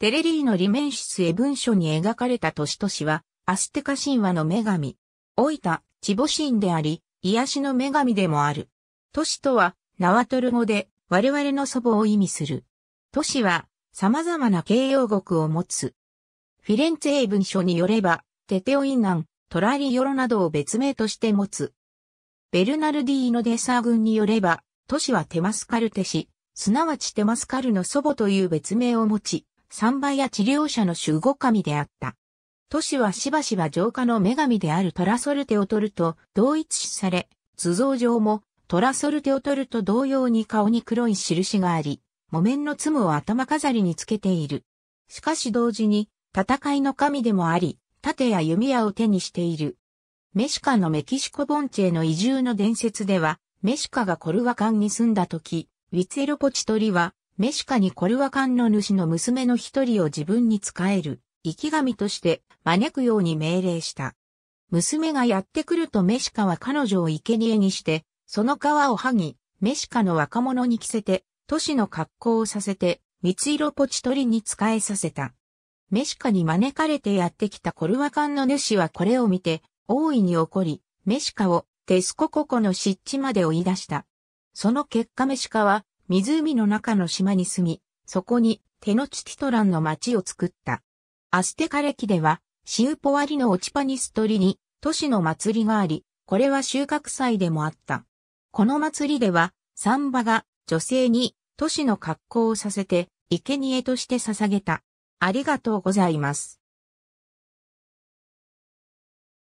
テレリーのリメンシスへ文書に描かれた都市都市は、アステカ神話の女神、老いた、チボ神であり、癒しの女神でもある。都市とは、ナワトル語で、我々の祖母を意味する。都市は、様々な形容語を持つ。フィレンツェ文書によれば、テテオインナン、トラリヨロなどを別名として持つ。ベルナルディーノ・デサー軍によれば、都市はテマスカルテ市、すなわちテマスカルの祖母という別名を持ち、三倍や治療者の守護神であった。都市はしばしば浄化の女神であるトラソルテオトルと同一視され、図像上もトラソルテオトルと同様に顔に黒い印があり、木綿のツムを頭飾りにつけている。しかし同時に戦いの神でもあり、盾や弓矢を手にしている。メシカのメキシコ盆地への移住の伝説では、メシカがコルワカンに住んだ時、ウィツェロポチトリはメシカにコルワンの主の娘の一人を自分に仕える、生き神として招くように命令した。娘がやってくるとメシカは彼女を生贄にして、その皮を剥ぎ、メシカの若者に着せて、都市の格好をさせて、蜜色ポチ取りに仕えさせた。メシカに招かれてやってきたコルワンの主はこれを見て、大いに怒り、メシカをテスコココの湿地まで追い出した。その結果メシカは湖の中の島に住み、そこにテノチティトランの町を作った。アステカ歴では、シウポワリのオチパニストリに都市の祭りがあり、これは収穫祭でもあった。この祭りでは、サンバが女性に都市の格好をさせて、生贄として捧げた。ありがとうございます。